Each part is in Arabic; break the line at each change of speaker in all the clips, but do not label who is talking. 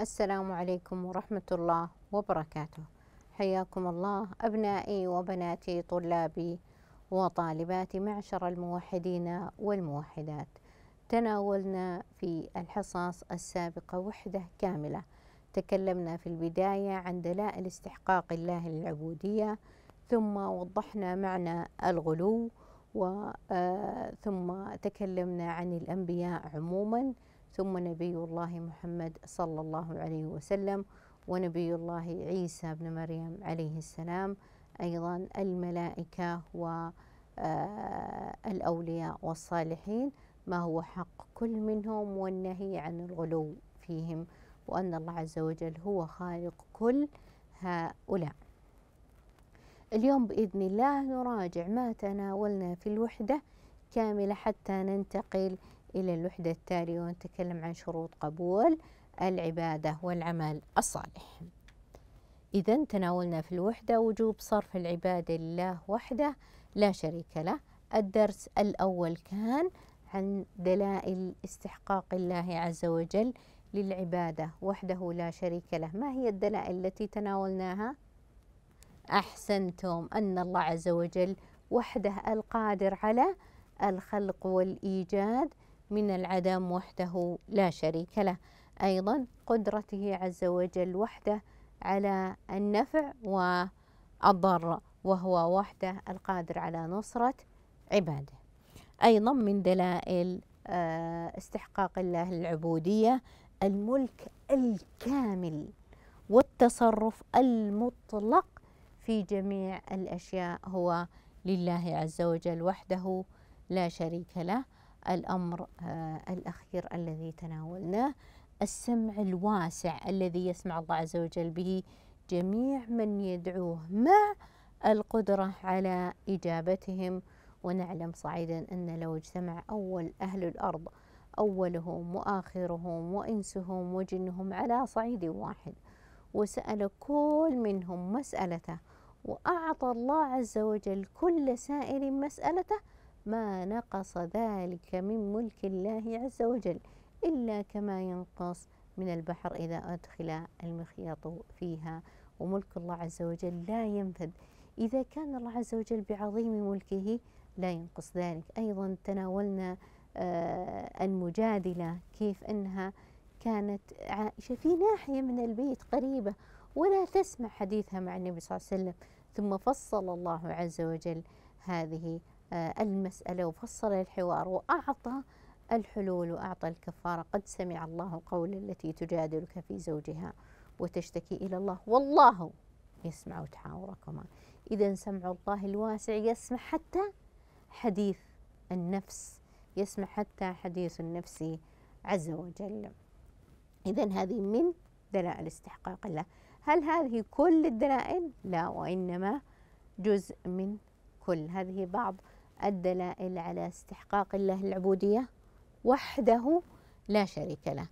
السلام عليكم ورحمة الله وبركاته حياكم الله أبنائي وبناتي طلابي وطالباتي معشر الموحدين والموحدات تناولنا في الحصص السابقة وحدة كاملة تكلمنا في البداية عن دلائل استحقاق الله للعبودية ثم وضحنا معنى الغلو آه، ثم تكلمنا عن الأنبياء عموماً ثم نبي الله محمد صلى الله عليه وسلم ونبي الله عيسى بن مريم عليه السلام أيضا الملائكة والأولياء آه، والصالحين ما هو حق كل منهم والنهي عن الغلو فيهم وأن الله عز وجل هو خالق كل هؤلاء اليوم بإذن الله نراجع ما تناولنا في الوحدة كاملة حتى ننتقل إلى الوحدة التالية ونتكلم عن شروط قبول العبادة والعمل الصالح إذا تناولنا في الوحدة وجوب صرف العبادة لله وحده لا شريك له الدرس الأول كان عن دلائل استحقاق الله عز وجل للعبادة وحده لا شريك له ما هي الدلائل التي تناولناها؟ أحسنتم أن الله عز وجل وحده القادر على الخلق والإيجاد من العدم وحده لا شريك له أيضا قدرته عز وجل وحده على النفع والضر وهو وحده القادر على نصرة عباده أيضا من دلائل آه، استحقاق الله العبودية الملك الكامل والتصرف المطلق في جميع الأشياء هو لله عز وجل وحده لا شريك له الأمر آه، الأخير الذي تناولناه السمع الواسع الذي يسمع الله عز وجل به جميع من يدعوه مع القدرة على إجابتهم ونعلم صعيدا أن لو اجتمع أول أهل الأرض أولهم وآخرهم وإنسهم وجنهم على صعيد واحد وسأل كل منهم مسألته وأعطى الله عز وجل كل سائل مسألته ما نقص ذلك من ملك الله عز وجل إلا كما ينقص من البحر إذا أدخل المخيط فيها وملك الله عز وجل لا ينفذ إذا كان الله عز وجل بعظيم ملكه لا ينقص ذلك أيضا تناولنا آه، المجادلة كيف أنها كانت عائشة في ناحية من البيت قريبة ولا تسمع حديثها مع النبي صلى الله عليه وسلم ثم فصل الله عز وجل هذه آه، المسألة وفصل الحوار وأعطى الحلول وأعطى الكفارة قد سمع الله قول التي تجادلك في زوجها وتشتكي إلى الله والله يسمع تحاوركما إذا سمع الله الواسع يسمع حتى حديث النفس يسمع حتى حديث النفس عز وجل إذا هذه من دلائل استحقاق الله هل هذه كل الدلائل؟ لا وإنما جزء من كل هذه بعض الدلائل على استحقاق الله العبودية وحده لا شريك له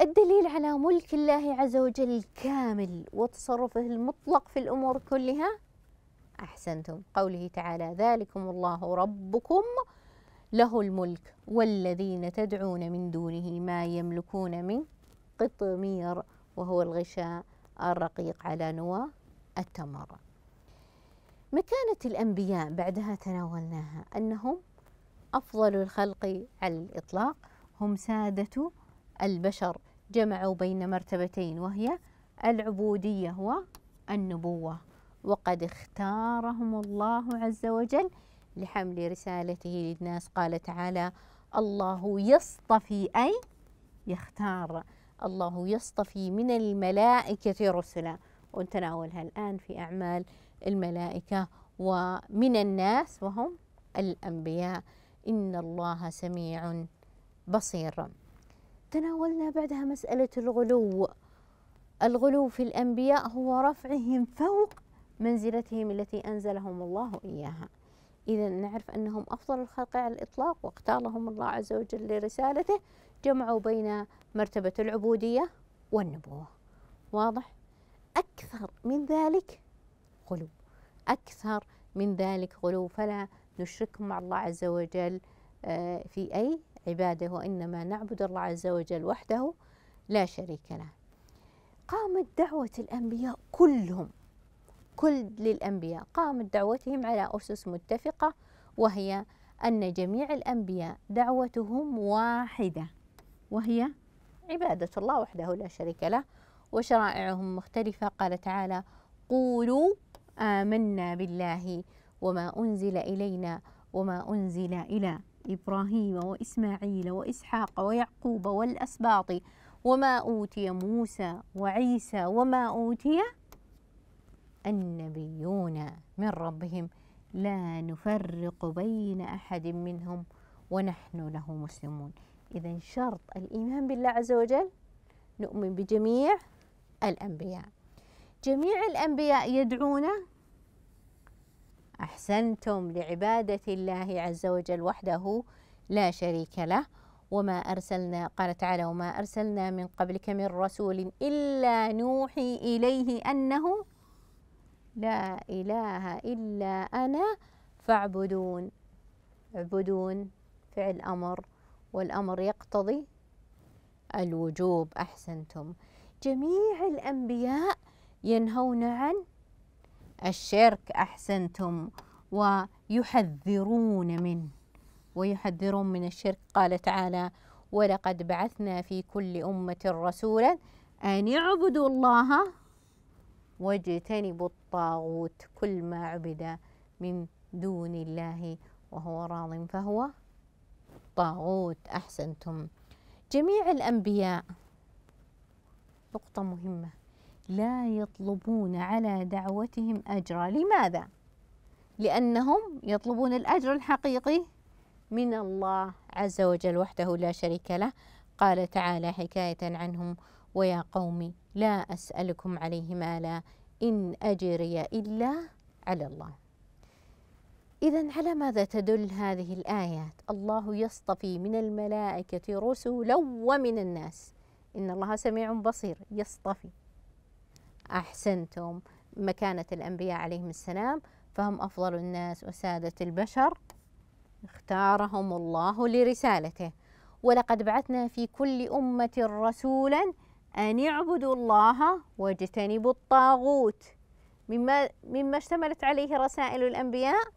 الدليل على ملك الله عز وجل الكامل وتصرفه المطلق في الأمور كلها أحسنتم قوله تعالى ذلكم الله ربكم له الملك والذين تدعون من دونه ما يملكون من قطمير وهو الغشاء الرقيق على نوى التمر مكانة الأنبياء بعدها تناولناها أنهم أفضل الخلق على الإطلاق هم سادة البشر جمعوا بين مرتبتين وهي العبودية والنبوة وقد اختارهم الله عز وجل لحمل رسالته للناس قال تعالى الله يصطفي أي يختار الله يصطفي من الملائكة رسلا ونتناولها الآن في أعمال الملائكة ومن الناس وهم الأنبياء إن الله سميع بصير تناولنا بعدها مسألة الغلو الغلو في الأنبياء هو رفعهم فوق منزلتهم التي أنزلهم الله إياها إذا نعرف أنهم أفضل الخلق على الإطلاق واختارهم الله عز وجل لرسالته جمعوا بين مرتبة العبودية والنبوة واضح؟ أكثر من ذلك غلو أكثر من ذلك غلو فلا نشرك مع الله عز وجل آه، في أي عبادة وإنما نعبد الله عز وجل وحده لا شريك له قامت دعوة الأنبياء كلهم كل للأنبياء قامت دعوتهم على أسس متفقة وهي أن جميع الأنبياء دعوتهم واحدة وهي عبادة الله وحده لا شريك له وشرائعهم مختلفة قال تعالى قولوا آمنا بالله وما أنزل إلينا وما أنزل إلى إبراهيم وإسماعيل وإسحاق ويعقوب والأسباط وما أوتي موسى وعيسى وما أوتي النبيون من ربهم لا نفرق بين أحد منهم ونحن له مسلمون إذا شرط الإيمان بالله عز وجل نؤمن بجميع الأنبياء جميع الأنبياء يدعون أحسنتم لعبادة الله عز وجل وحده لا شريك له وما أرسلنا قال تعالى وما أرسلنا من قبلك من رسول إلا نوحي إليه أنه لا إله إلا أنا فاعبدون اعبدون فعل أمر والأمر يقتضي الوجوب أحسنتم جميع الأنبياء ينهون عن الشرك أحسنتم ويحذرون من ويحذرون من الشرك قال تعالى ولقد بعثنا في كل أمة رسولا أن اعبدوا الله واجتنبوا الطاغوت كل ما عبد من دون الله وهو راض فهو طاغوت أحسنتم جميع الأنبياء نقطة مهمة لا يطلبون على دعوتهم أجرا لماذا؟ لأنهم يطلبون الأجر الحقيقي من الله عز وجل وحده لا شريك له قال تعالى حكاية عنهم ويا قوم لا أسألكم عليه مالا إن أجري إلا على الله إذا على ماذا تدل هذه الآيات؟ الله يصطفي من الملائكة رسلا ومن الناس إن الله سميع بصير يصطفي أحسنتم مكانة الأنبياء عليهم السلام فهم أفضل الناس وسادة البشر اختارهم الله لرسالته ولقد بعثنا في كل أمة رسولا أن اعبدوا الله واجتنبوا الطاغوت مما, مما اشتملت عليه رسائل الأنبياء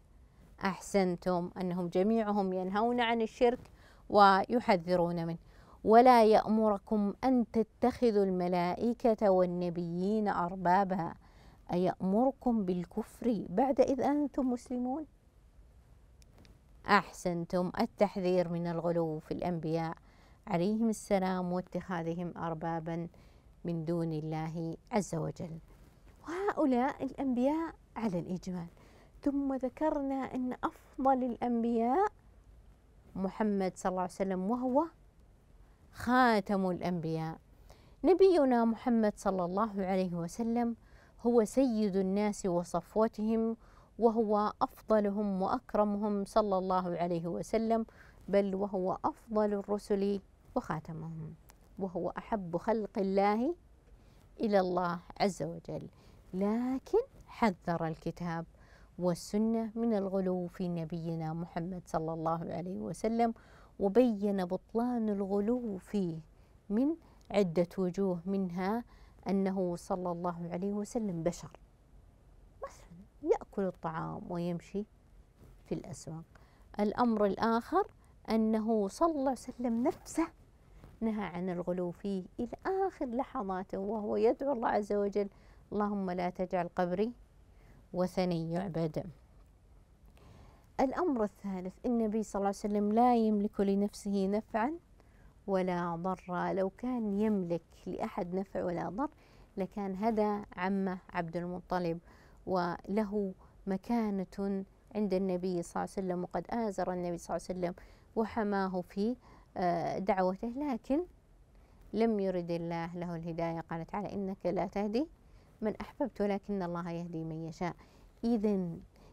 أحسنتم أنهم جميعهم ينهون عن الشرك ويحذرون منه ولا يأمركم أن تتخذوا الملائكة والنبيين أربابا أيأمركم بالكفر بعد إذ أنتم مسلمون؟ أحسنتم التحذير من الغلو في الأنبياء عليهم السلام واتخاذهم أربابا من دون الله عز وجل وهؤلاء الأنبياء على الإجمال ثم ذكرنا أن أفضل الأنبياء محمد صلى الله عليه وسلم وهو خاتم الأنبياء نبينا محمد صلى الله عليه وسلم هو سيد الناس وصفوتهم وهو أفضلهم وأكرمهم صلى الله عليه وسلم بل وهو أفضل الرسل وخاتمهم وهو أحب خلق الله إلى الله عز وجل لكن حذر الكتاب والسنة من الغلو في نبينا محمد صلى الله عليه وسلم وبين بطلان الغلو فيه من عدة وجوه منها أنه صلى الله عليه وسلم بشر مثلا يأكل الطعام ويمشي في الأسواق الأمر الآخر أنه صلى الله عليه وسلم نفسه نهى عن الغلو فيه إلى آخر لحظاته وهو يدعو الله عز وجل اللهم لا تجعل قبري وثني يعبد الأمر الثالث النبي صلى الله عليه وسلم لا يملك لنفسه نفعا ولا ضرا لو كان يملك لأحد نفع ولا ضر لكان هدى عمه عبد المطلب وله مكانة عند النبي صلى الله عليه وسلم وقد آزر النبي صلى الله عليه وسلم وحماه في آه، دعوته لكن لم يرد الله له الهداية قال تعالى إنك لا تهدي من أحببت ولكن الله يهدي من يشاء إذا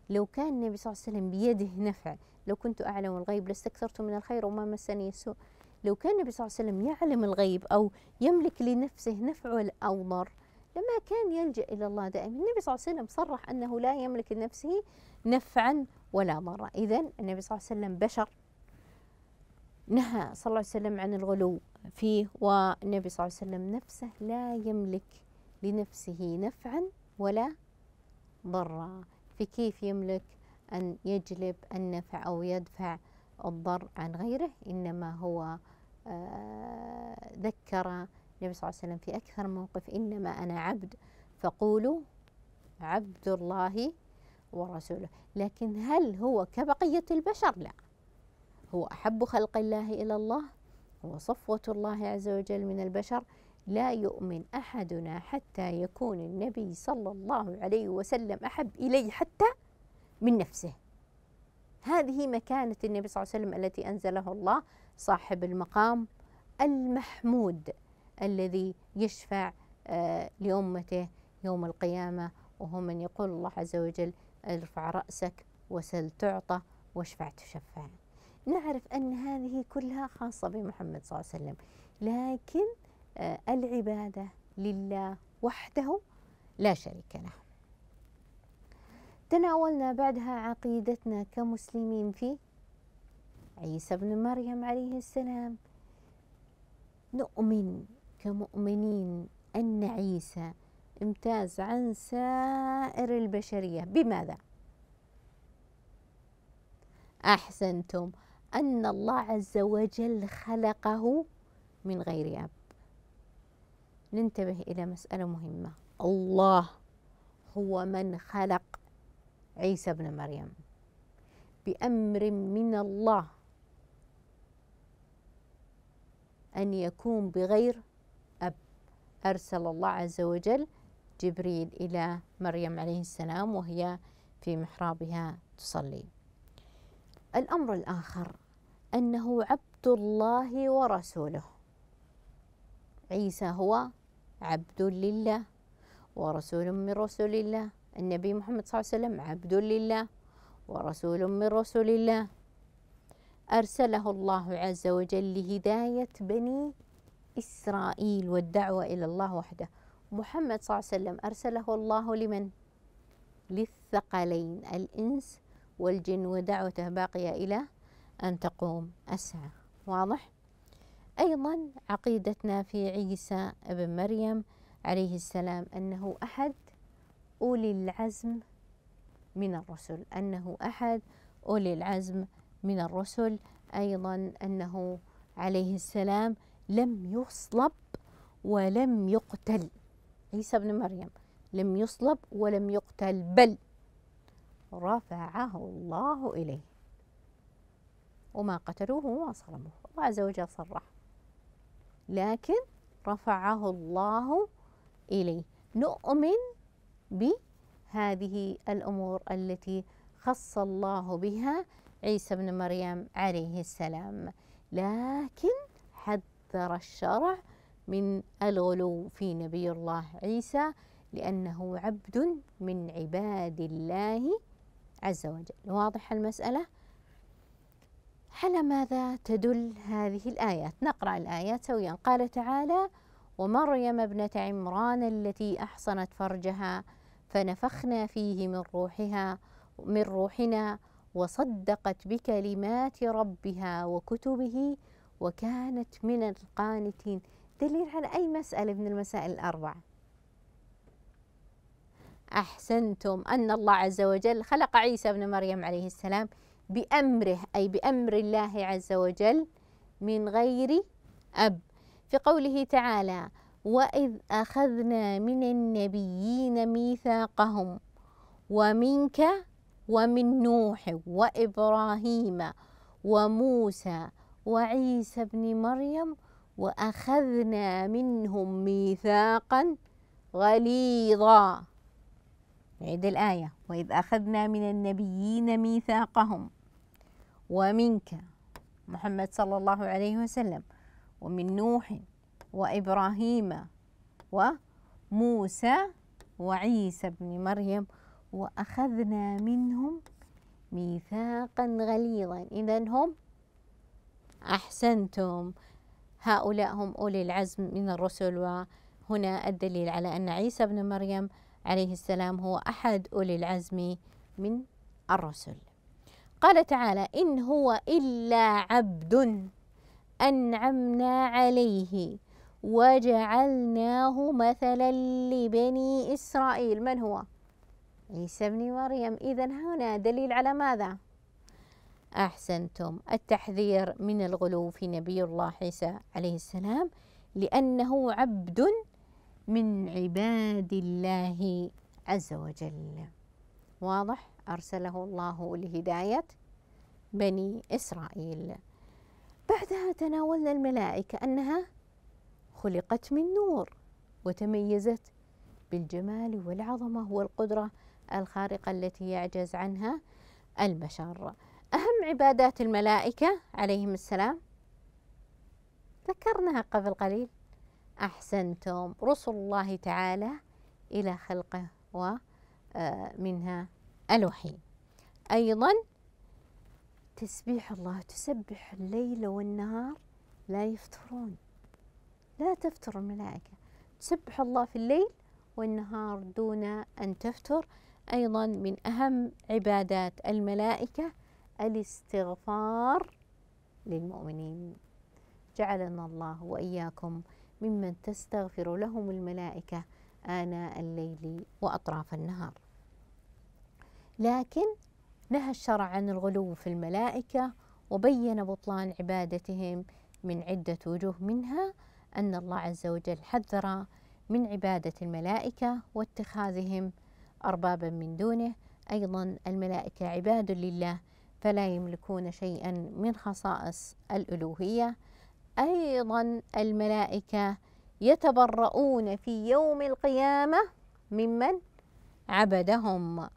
لو كان النبي صلى الله عليه وسلم بيده نفع لو كنت أعلم الغيب لاستكثرت من الخير وما مسني السوء لو كان النبي صلى الله عليه وسلم يعلم الغيب أو يملك لنفسه نفع أو ضر لما كان يلجأ إلى الله دائما النبي صلى الله عليه وسلم صرح أنه لا يملك لنفسه نفعا ولا ضرا إذا النبي صلى الله عليه وسلم بشر نهى صلى الله عليه وسلم عن الغلو فيه والنبي صلى الله عليه وسلم نفسه لا يملك لنفسه نفعا ولا ضرا في كيف يملك أن يجلب النفع أو يدفع الضر عن غيره إنما هو آه، ذكر النبي صلى الله عليه وسلم في أكثر موقف إنما أنا عبد فقولوا عبد الله ورسوله لكن هل هو كبقية البشر لا هو أحب خلق الله إلى الله هو صفوة الله عز وجل من البشر لا يؤمن احدنا حتى يكون النبي صلى الله عليه وسلم احب اليه حتى من نفسه هذه مكانه النبي صلى الله عليه وسلم التي انزله الله صاحب المقام المحمود الذي يشفع آه، لامته يوم القيامه وهو من يقول الله عز وجل ارفع راسك وسل تعطى واشفع تشفع نعرف ان هذه كلها خاصه بمحمد صلى الله عليه وسلم لكن آه، العبادة لله وحده لا شريك له تناولنا بعدها عقيدتنا كمسلمين في عيسى بن مريم عليه السلام نؤمن كمؤمنين أن عيسى امتاز عن سائر البشرية بماذا؟ أحسنتم أن الله عز وجل خلقه من غير أب ننتبه إلى مسألة مهمة الله هو من خلق عيسى ابن مريم بأمر من الله أن يكون بغير أب أرسل الله عز وجل جبريل إلى مريم عليه السلام وهي في محرابها تصلي الأمر الآخر أنه عبد الله ورسوله عيسى هو عبد لله ورسول من رسول الله النبي محمد صلى الله عليه وسلم عبد لله ورسول من رسول الله أرسله الله عز وجل لهداية بني إسرائيل والدعوة إلى الله وحده محمد صلى الله عليه وسلم أرسله الله لمن؟ للثقلين الإنس والجن ودعوته باقية إلى أن تقوم الساعة واضح؟ أيضا عقيدتنا في عيسى ابن مريم عليه السلام أنه أحد أولي العزم من الرسل أنه أحد أولي العزم من الرسل أيضا أنه عليه السلام لم يصلب ولم يقتل عيسى ابن مريم لم يصلب ولم يقتل بل رفعه الله إليه وما قتلوه وما صلبوه الله عز وجل صرح لكن رفعه الله إليه نؤمن بهذه الأمور التي خص الله بها عيسى بن مريم عليه السلام لكن حذر الشرع من الغلو في نبي الله عيسى لأنه عبد من عباد الله عز وجل واضح المسألة؟ على ماذا تدل هذه الآيات نقرأ الآيات سويا قال تعالى ومريم ابنة عمران التي أحصنت فرجها فنفخنا فيه من روحها من روحنا وصدقت بكلمات ربها وكتبه وكانت من القانتين دليل على أي مسألة من المسائل الأربعة أحسنتم أن الله عز وجل خلق عيسى ابن مريم عليه السلام بأمره أي بأمر الله عز وجل من غير أب في قوله تعالى وإذ أخذنا من النبيين ميثاقهم ومنك ومن نوح وإبراهيم وموسى وعيسى بن مريم وأخذنا منهم ميثاقا غليظا نعيد الآية وإذ أخذنا من النبيين ميثاقهم ومنك محمد صلى الله عليه وسلم ومن نوح وإبراهيم وموسى وعيسى بن مريم وأخذنا منهم ميثاقا غليظا إذا هم أحسنتم هؤلاء هم أولي العزم من الرسل وهنا الدليل على أن عيسى بن مريم عليه السلام هو أحد أولي العزم من الرسل قال تعالى إن هو إلا عبد أنعمنا عليه وجعلناه مثلا لبني إسرائيل من هو؟ عيسى بن مريم إذا هنا دليل على ماذا؟ أحسنتم التحذير من الغلو في نبي الله عيسى عليه السلام لأنه عبد من عباد الله عز وجل واضح؟ أرسله الله لهداية بني إسرائيل بعدها تناولنا الملائكة أنها خلقت من نور وتميزت بالجمال والعظمة والقدرة الخارقة التي يعجز عنها البشر أهم عبادات الملائكة عليهم السلام ذكرناها قبل قليل أحسنتم رسل الله تعالى إلى خلقه ومنها آه، الوحي أيضا تسبيح الله تسبح الليل والنهار لا يفترون لا تفتر الملائكة تسبح الله في الليل والنهار دون أن تفتر أيضا من أهم عبادات الملائكة الاستغفار للمؤمنين جعلنا الله وإياكم ممن تستغفر لهم الملائكة آناء الليل وأطراف النهار لكن نهى الشرع عن الغلو في الملائكة وبين بطلان عبادتهم من عدة وجوه منها أن الله عز وجل حذر من عبادة الملائكة واتخاذهم أربابا من دونه أيضا الملائكة عباد لله فلا يملكون شيئا من خصائص الألوهية أيضا الملائكة يتبرؤون في يوم القيامة ممن عبدهم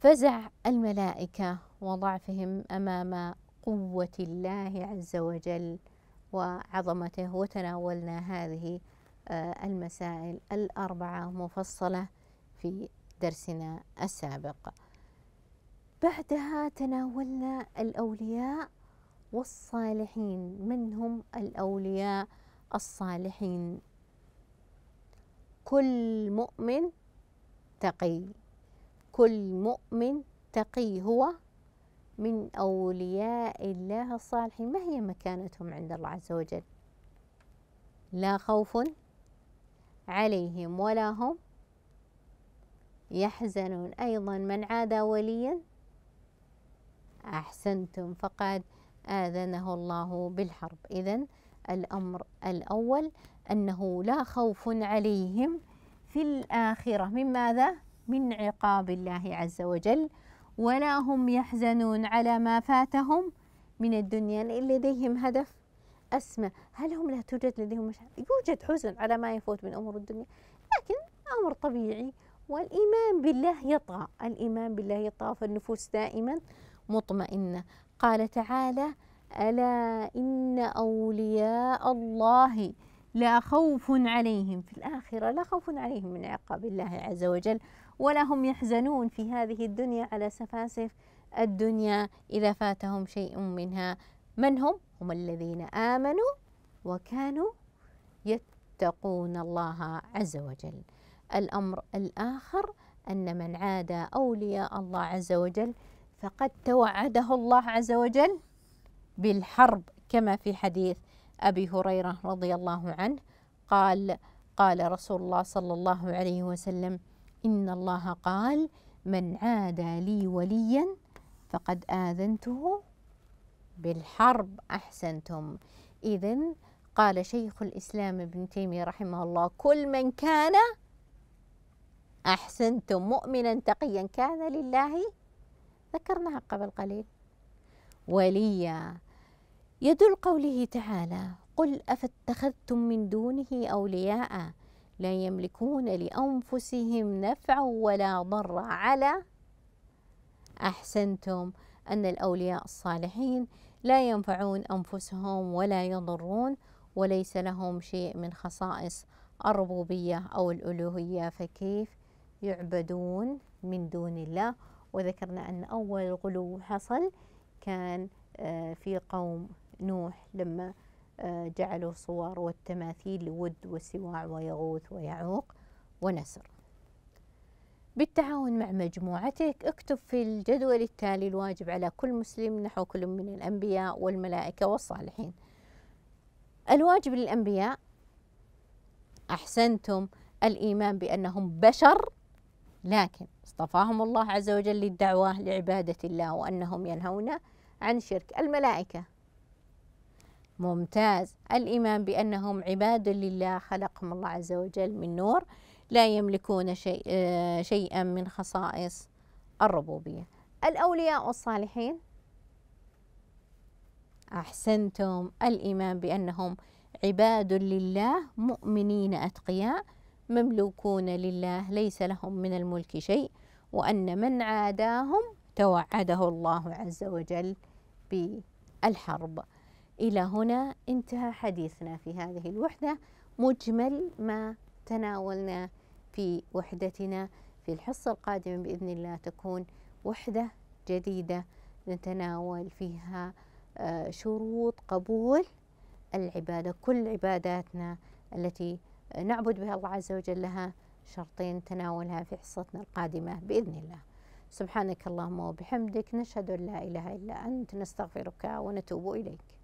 فزع الملائكة وضعفهم أمام قوة الله عز وجل وعظمته وتناولنا هذه آه، المسائل الأربعة مفصلة في درسنا السابق. بعدها تناولنا الأولياء والصالحين، من هم الأولياء الصالحين؟ كل مؤمن تقي كل مؤمن تقي هو من أولياء الله الصالحين ما هي مكانتهم عند الله عز وجل لا خوف عليهم ولا هم يحزنون أيضا من عادى وليا أحسنتم فقد آذنه الله بالحرب إذا الأمر الأول أنه لا خوف عليهم في الآخرة من ماذا؟ من عقاب الله عز وجل ولا هم يحزنون على ما فاتهم من الدنيا لأن لديهم هدف أسمى هل هم لا توجد لديهم مشاعر يوجد حزن على ما يفوت من أمور الدنيا لكن أمر طبيعي والإيمان بالله يطغى الإيمان بالله يطغى فالنفوس دائما مطمئنة قال تعالى ألا إن أولياء الله لا خوف عليهم في الآخرة لا خوف عليهم من عقاب الله عز وجل ولا هم يحزنون في هذه الدنيا على سفاسف الدنيا إذا فاتهم شيء منها من هم؟ هم الذين آمنوا وكانوا يتقون الله عز وجل الأمر الآخر أن من عادى أولياء الله عز وجل فقد توعده الله عز وجل بالحرب كما في حديث أبي هريرة رضي الله عنه قال قال رسول الله صلى الله عليه وسلم إن الله قال من عادى لي وليا فقد آذنته بالحرب أحسنتم إذا قال شيخ الإسلام ابن تيمية رحمه الله كل من كان أحسنتم مؤمنا تقيا كان لله ذكرناها قبل قليل وليا يدل قوله تعالى قل أفاتخذتم من دونه أولياء لا يملكون لأنفسهم نفعا ولا ضرا على أحسنتم أن الأولياء الصالحين لا ينفعون أنفسهم ولا يضرون وليس لهم شيء من خصائص الربوبية أو الألوهية فكيف يعبدون من دون الله وذكرنا أن أول غلو حصل كان آه، في قوم نوح لما آه، جعلوا صور والتماثيل لود وسواع ويغوث ويعوق ونسر بالتعاون مع مجموعتك اكتب في الجدول التالي الواجب على كل مسلم نحو كل من الأنبياء والملائكة والصالحين الواجب للأنبياء أحسنتم الإيمان بأنهم بشر لكن اصطفاهم الله عز وجل للدعوة لعبادة الله وأنهم ينهون عن شرك الملائكة ممتاز الإيمان بأنهم عباد لله خلقهم الله عز وجل من نور لا يملكون شيء آه، شيئا من خصائص الربوبية الأولياء والصالحين أحسنتم الإيمان بأنهم عباد لله مؤمنين أتقياء مملوكون لله ليس لهم من الملك شيء وأن من عاداهم توعده الله عز وجل بالحرب إلى هنا انتهى حديثنا في هذه الوحدة مجمل ما تناولنا في وحدتنا في الحصة القادمة بإذن الله تكون وحدة جديدة نتناول فيها آه، شروط قبول العبادة كل عباداتنا التي نعبد بها الله عز وجل لها شرطين نتناولها في حصتنا القادمة بإذن الله سبحانك اللهم وبحمدك نشهد أن لا إله إلا أنت نستغفرك ونتوب إليك